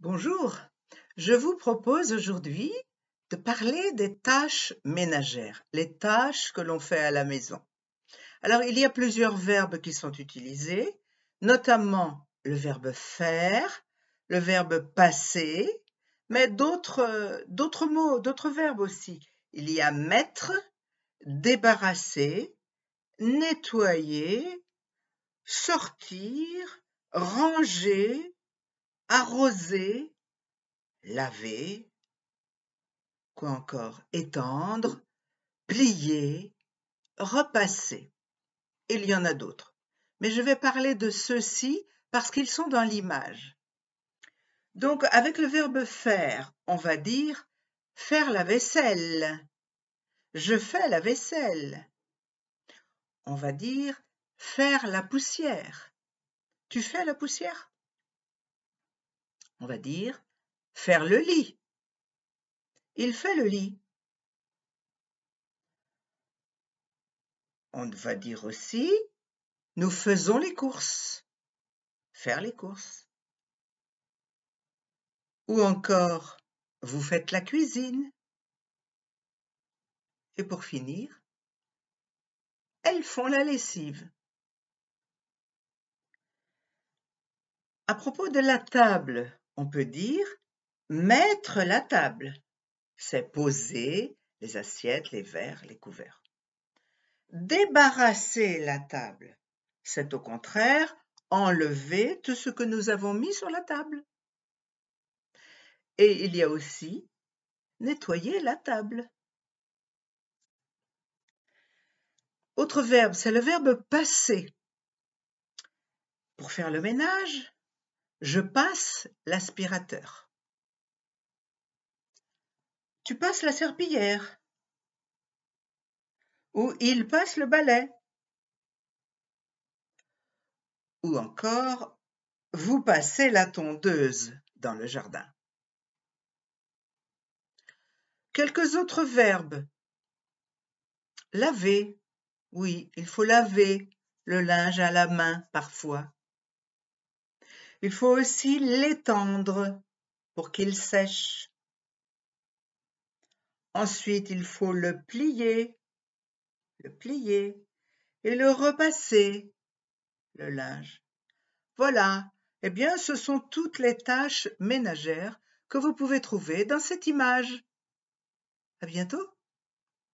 Bonjour, je vous propose aujourd'hui de parler des tâches ménagères, les tâches que l'on fait à la maison. Alors, il y a plusieurs verbes qui sont utilisés, notamment le verbe faire, le verbe passer, mais d'autres mots, d'autres verbes aussi. Il y a mettre, débarrasser, nettoyer, sortir, ranger, arroser, laver, quoi encore, étendre, plier, repasser. Et il y en a d'autres. Mais je vais parler de ceux-ci parce qu'ils sont dans l'image. Donc, avec le verbe faire, on va dire faire la vaisselle. Je fais la vaisselle. On va dire faire la poussière. Tu fais la poussière on va dire, faire le lit. Il fait le lit. On va dire aussi, nous faisons les courses. Faire les courses. Ou encore, vous faites la cuisine. Et pour finir, elles font la lessive. À propos de la table on peut dire mettre la table. C'est poser les assiettes, les verres, les couverts. Débarrasser la table. C'est au contraire enlever tout ce que nous avons mis sur la table. Et il y a aussi nettoyer la table. Autre verbe, c'est le verbe passer. Pour faire le ménage, je passe l'aspirateur. Tu passes la serpillière. Ou il passe le balai. Ou encore, vous passez la tondeuse dans le jardin. Quelques autres verbes. Laver. Oui, il faut laver le linge à la main parfois. Il faut aussi l'étendre pour qu'il sèche. Ensuite, il faut le plier, le plier et le repasser, le linge. Voilà, eh bien, ce sont toutes les tâches ménagères que vous pouvez trouver dans cette image. À bientôt!